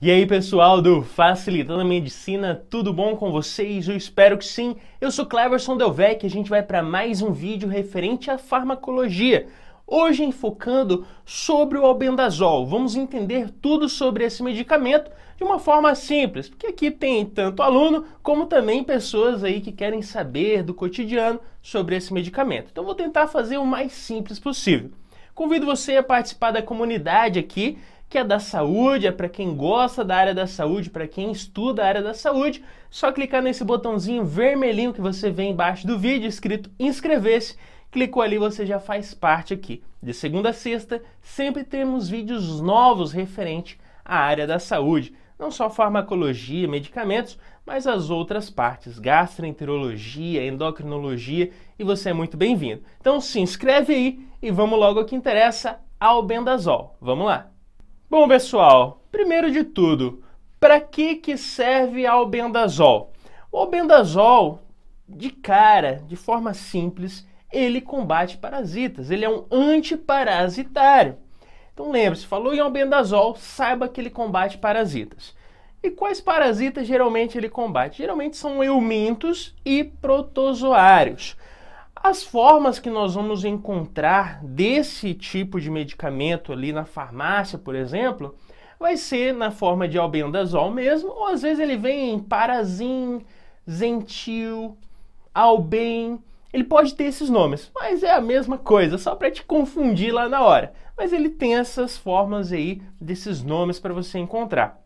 E aí, pessoal do Facilitando a Medicina, tudo bom com vocês? Eu espero que sim. Eu sou Cleverson Delvec e a gente vai para mais um vídeo referente à farmacologia. Hoje enfocando sobre o albendazol. Vamos entender tudo sobre esse medicamento de uma forma simples, porque aqui tem tanto aluno como também pessoas aí que querem saber do cotidiano sobre esse medicamento. Então vou tentar fazer o mais simples possível. Convido você a participar da comunidade aqui que é da saúde, é para quem gosta da área da saúde, para quem estuda a área da saúde. Só clicar nesse botãozinho vermelhinho que você vê embaixo do vídeo escrito inscrever-se. Clicou ali, você já faz parte aqui. De segunda a sexta, sempre temos vídeos novos referente à área da saúde. Não só farmacologia, medicamentos, mas as outras partes, gastroenterologia, endocrinologia, e você é muito bem-vindo. Então se inscreve aí e vamos logo ao que interessa, ao Bendazol. Vamos lá! Bom, pessoal, primeiro de tudo, para que, que serve a albendazol? O albendazol, de cara, de forma simples, ele combate parasitas, ele é um antiparasitário. Então lembre-se, falou em albendazol, saiba que ele combate parasitas. E quais parasitas geralmente ele combate? Geralmente são eumintos e protozoários. As formas que nós vamos encontrar desse tipo de medicamento ali na farmácia, por exemplo, vai ser na forma de albendazol mesmo, ou às vezes ele vem em parazin, zentil, albem. Ele pode ter esses nomes, mas é a mesma coisa, só para te confundir lá na hora. Mas ele tem essas formas aí desses nomes para você encontrar.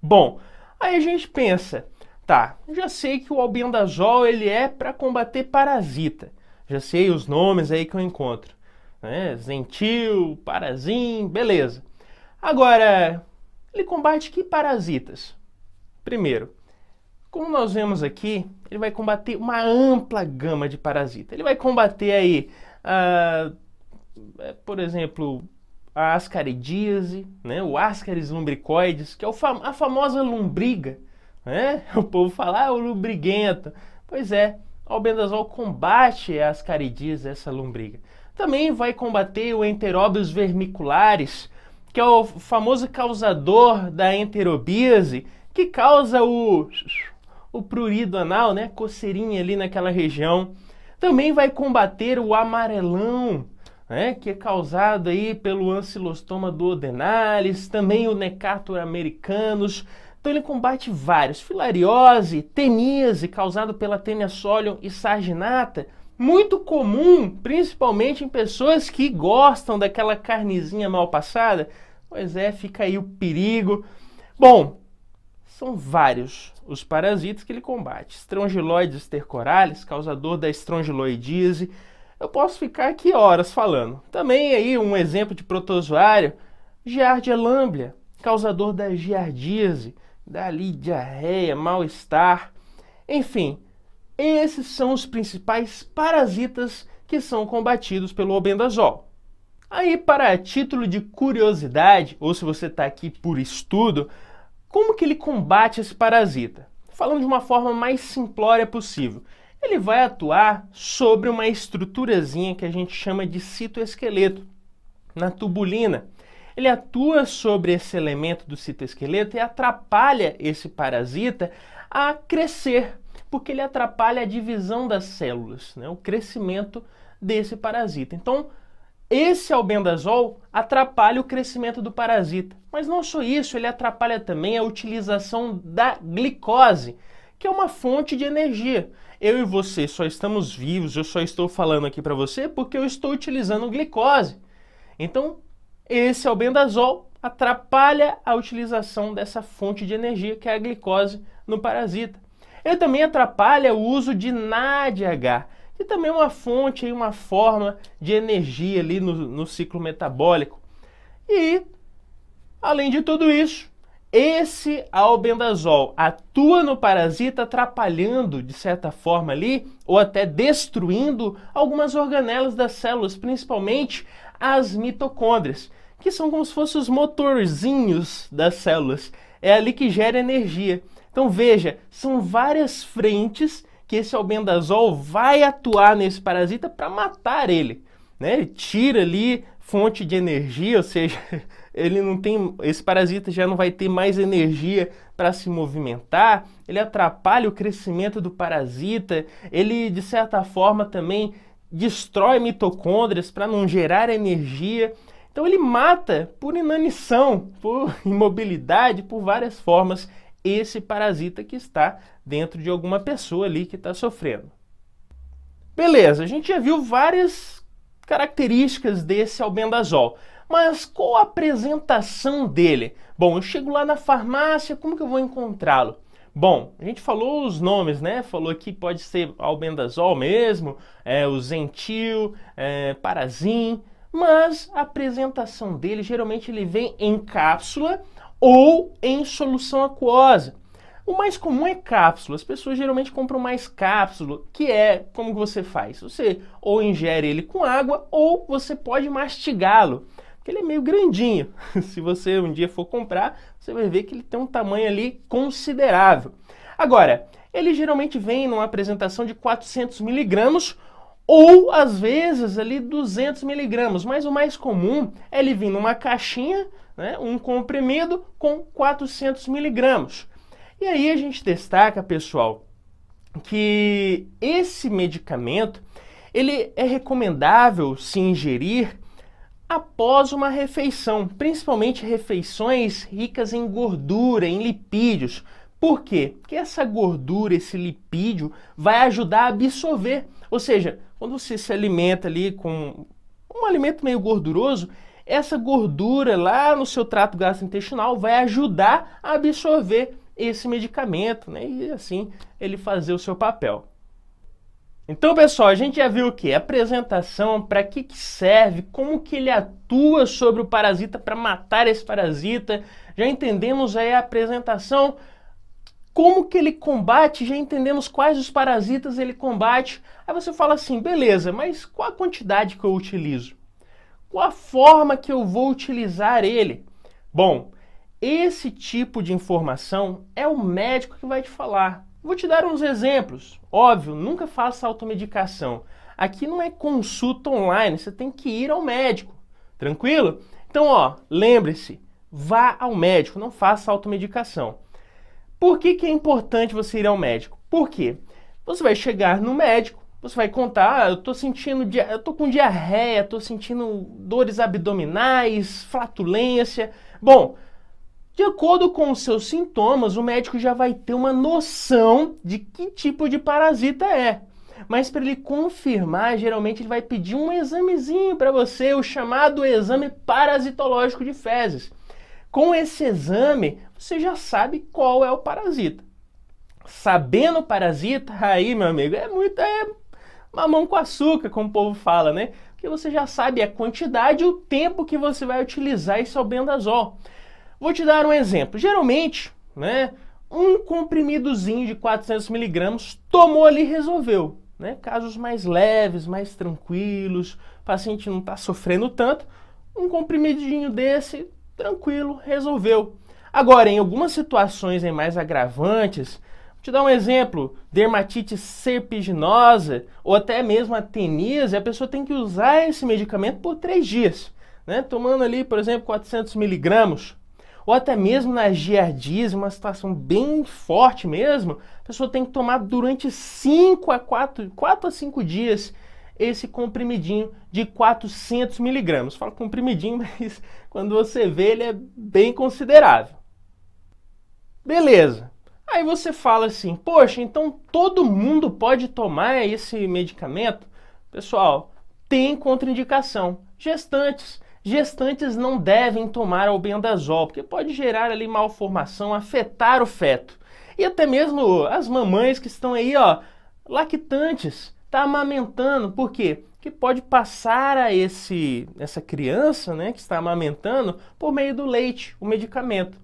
Bom, aí a gente pensa, tá, já sei que o albendazol ele é para combater parasita. Já sei os nomes aí que eu encontro. Né? Zentil, Parazim, beleza. Agora, ele combate que parasitas? Primeiro, como nós vemos aqui, ele vai combater uma ampla gama de parasitas. Ele vai combater aí, ah, é, por exemplo, a ascaridíase, né? o ascaris lumbricoides, que é a famosa lombriga, né? O povo fala, ah, o lubriguento. Pois é, o albendazol combate as caridias essa lombriga. Também vai combater o enteróbios vermiculares, que é o famoso causador da enterobíase, que causa o, o prurido anal, né? Coceirinha ali naquela região. Também vai combater o amarelão, né? Que é causado aí pelo ancilostoma Odenalis, também o necator americanos então ele combate vários, filariose, teníase, causado pela tênia solium e sarginata, muito comum, principalmente em pessoas que gostam daquela carnezinha mal passada. Pois é, fica aí o perigo. Bom, são vários os parasitas que ele combate. Estrangiloides estercorales, causador da estrangiloidíase. Eu posso ficar aqui horas falando. Também aí um exemplo de protozoário, Giardia lamblia, causador da giardíase dali diarreia, mal-estar. Enfim, esses são os principais parasitas que são combatidos pelo albendazol. Aí, para título de curiosidade, ou se você está aqui por estudo, como que ele combate esse parasita? Falando de uma forma mais simplória possível, ele vai atuar sobre uma estruturazinha que a gente chama de citoesqueleto, na tubulina ele atua sobre esse elemento do citoesqueleto e atrapalha esse parasita a crescer, porque ele atrapalha a divisão das células, né? o crescimento desse parasita. Então, esse albendazol atrapalha o crescimento do parasita. Mas não só isso, ele atrapalha também a utilização da glicose, que é uma fonte de energia. Eu e você só estamos vivos, eu só estou falando aqui para você porque eu estou utilizando glicose. Então, esse albendazol atrapalha a utilização dessa fonte de energia que é a glicose no parasita. Ele também atrapalha o uso de NADH, que também é uma fonte, e uma forma de energia ali no, no ciclo metabólico. E, além de tudo isso, esse albendazol atua no parasita atrapalhando, de certa forma ali, ou até destruindo algumas organelas das células, principalmente as mitocôndrias que são como se fossem os motorzinhos das células. É ali que gera energia. Então veja, são várias frentes que esse albendazol vai atuar nesse parasita para matar ele. Né? Ele tira ali fonte de energia, ou seja, ele não tem, esse parasita já não vai ter mais energia para se movimentar, ele atrapalha o crescimento do parasita, ele de certa forma também destrói mitocôndrias para não gerar energia. Então ele mata por inanição, por imobilidade, por várias formas esse parasita que está dentro de alguma pessoa ali que está sofrendo. Beleza, a gente já viu várias características desse albendazol, mas qual a apresentação dele? Bom, eu chego lá na farmácia, como que eu vou encontrá-lo? Bom, a gente falou os nomes, né? Falou que pode ser albendazol mesmo, é, o zentil, é, parazim mas a apresentação dele geralmente ele vem em cápsula ou em solução aquosa. O mais comum é cápsula. As pessoas geralmente compram mais cápsula, que é como que você faz? Você ou ingere ele com água ou você pode mastigá-lo. Porque ele é meio grandinho. Se você um dia for comprar, você vai ver que ele tem um tamanho ali considerável. Agora, ele geralmente vem numa apresentação de 400 miligramos ou às vezes ali 200 miligramas, mas o mais comum é ele vir numa caixinha, né, um comprimido com 400 miligramas. E aí a gente destaca, pessoal, que esse medicamento ele é recomendável se ingerir após uma refeição, principalmente refeições ricas em gordura, em lipídios. Por quê? Porque essa gordura, esse lipídio, vai ajudar a absorver, ou seja, quando você se alimenta ali com um alimento meio gorduroso, essa gordura lá no seu trato gastrointestinal vai ajudar a absorver esse medicamento, né? E assim ele fazer o seu papel. Então, pessoal, a gente já viu o que? Apresentação, para que, que serve, como que ele atua sobre o parasita para matar esse parasita. Já entendemos aí a apresentação, como que ele combate? Já entendemos quais os parasitas ele combate. Aí você fala assim, beleza, mas qual a quantidade que eu utilizo? Qual a forma que eu vou utilizar ele? Bom, esse tipo de informação é o médico que vai te falar. Vou te dar uns exemplos. Óbvio, nunca faça automedicação. Aqui não é consulta online, você tem que ir ao médico. Tranquilo? Então, ó, lembre-se, vá ao médico, não faça automedicação. Por que, que é importante você ir ao médico? Por quê? Você vai chegar no médico, você vai contar, ah, eu tô sentindo, eu tô com diarreia, tô sentindo dores abdominais, flatulência. Bom, de acordo com os seus sintomas, o médico já vai ter uma noção de que tipo de parasita é. Mas para ele confirmar, geralmente ele vai pedir um examezinho para você, o chamado exame parasitológico de fezes. Com esse exame, você já sabe qual é o parasita. Sabendo o parasita, aí, meu amigo, é muito é mamão com açúcar, como o povo fala, né? Porque você já sabe a quantidade e o tempo que você vai utilizar esse albendazol. Vou te dar um exemplo. Geralmente, né, um comprimidozinho de 400mg tomou ali e resolveu. Né? Casos mais leves, mais tranquilos, o paciente não está sofrendo tanto, um comprimidinho desse tranquilo, resolveu. Agora, em algumas situações em mais agravantes, vou te dar um exemplo, dermatite serpiginosa ou até mesmo a a pessoa tem que usar esse medicamento por três dias, né? tomando ali, por exemplo, 400 miligramas. Ou até mesmo na giardíase uma situação bem forte mesmo, a pessoa tem que tomar durante 5 a 4, 4 a 5 dias esse comprimidinho de 400 miligramas. Falo comprimidinho, mas quando você vê ele é bem considerável. Beleza. Aí você fala assim, poxa, então todo mundo pode tomar esse medicamento? Pessoal, tem contraindicação. Gestantes. Gestantes não devem tomar albendazol, porque pode gerar ali malformação, afetar o feto. E até mesmo as mamães que estão aí, ó, lactantes está amamentando. Por quê? Que pode passar a esse, essa criança né, que está amamentando por meio do leite, o medicamento.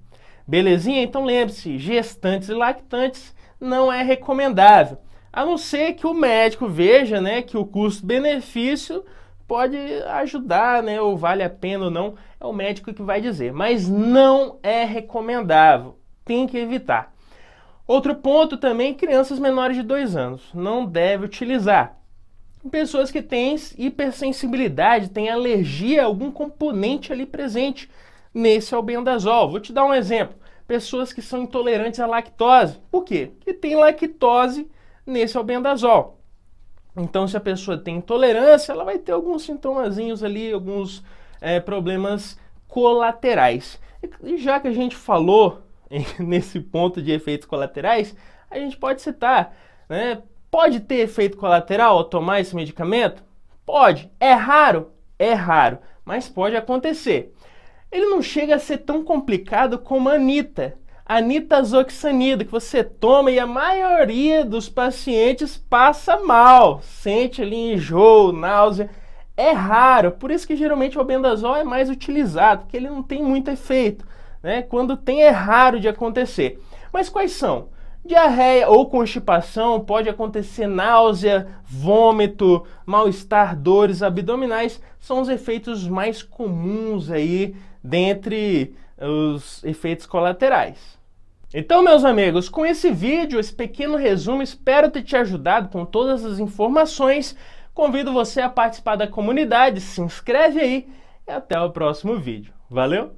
Belezinha? Então lembre-se, gestantes e lactantes não é recomendável. A não ser que o médico veja né, que o custo-benefício pode ajudar, né, ou vale a pena ou não, é o médico que vai dizer. Mas não é recomendável, tem que evitar. Outro ponto também, crianças menores de 2 anos não deve utilizar. Pessoas que têm hipersensibilidade, têm alergia a algum componente ali presente nesse albendazol. Vou te dar um exemplo. Pessoas que são intolerantes à lactose. Por quê? Porque tem lactose nesse albendazol. Então, se a pessoa tem intolerância, ela vai ter alguns sintomazinhos ali, alguns é, problemas colaterais. E já que a gente falou nesse ponto de efeitos colaterais, a gente pode citar, né? Pode ter efeito colateral ao tomar esse medicamento? Pode. É raro? É raro, mas pode acontecer. Ele não chega a ser tão complicado como a Anita Anitazoxanida, que você toma e a maioria dos pacientes passa mal, sente ali enjoo, náusea. É raro, por isso que geralmente o albendazol é mais utilizado, porque ele não tem muito efeito né? Quando tem é raro de acontecer. Mas quais são? Diarreia ou constipação pode acontecer náusea, vômito, mal-estar, dores abdominais, são os efeitos mais comuns aí dentre os efeitos colaterais. Então, meus amigos, com esse vídeo, esse pequeno resumo, espero ter te ajudado com todas as informações. Convido você a participar da comunidade, se inscreve aí e até o próximo vídeo. Valeu!